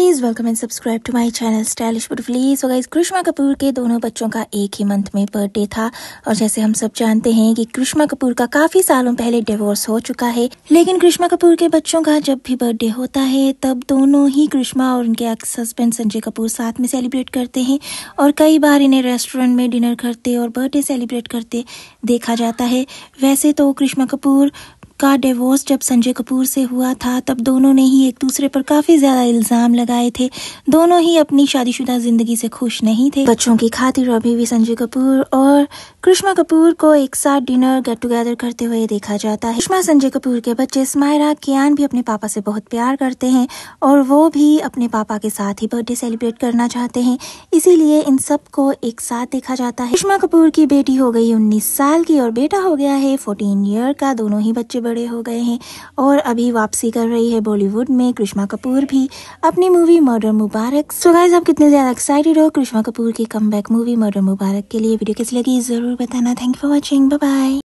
please welcome and subscribe to my channel stylish please होगा कृष्णा कपूर के दोनों बच्चों का एक ही मंथ में बर्थडे था और जैसे हम सब जानते हैं कि कृष्णा कपूर का काफी सालों पहले डिवोर्स हो चुका है लेकिन कृष्णा कपूर के बच्चों का जब भी बर्थडे होता है तब दोनों ही कृष्णा और उनके एक्स हस्बैंड संजय कपूर साथ में सेलिब्रेट करते हैं और कई बार इन्हें रेस्टोरेंट में डिनर करते और बर्थडे सेलिब्रेट करते देखा जाता है वैसे तो कृष्णा कपूर का डिवोर्स जब संजय कपूर से हुआ था तब दोनों ने ही एक दूसरे पर काफ़ी ज़्यादा इल्ज़ाम लगाए थे दोनों ही अपनी शादीशुदा ज़िंदगी से खुश नहीं थे बच्चों की खातिर अभी भी संजय कपूर और कृष्णा कपूर को एक साथ डिनर गेट टुगेदर करते हुए देखा जाता है कृष्णा संजय कपूर के बच्चे स्मायरा कियान भी अपने पापा से बहुत प्यार करते हैं और वो भी अपने पापा के साथ ही बर्थडे सेलिब्रेट करना चाहते हैं इसीलिए इन सबको एक साथ देखा जाता है कृष्णा कपूर की बेटी हो गई उन्नीस साल की और बेटा हो गया है फोर्टीन ईयर का दोनों ही बच्चे बड़े हो गए हैं और अभी वापसी कर रही है बॉलीवुड में कृष्णा कपूर भी अपनी movie murder Mubarak so guys आप कितने ज़्यादा एक्साइटेड हो कृष्णा कपूर की कम मूवी मर्डर मुबारक के लिए वीडियो कैसी लगी ज़रूर बताना thank you for watching bye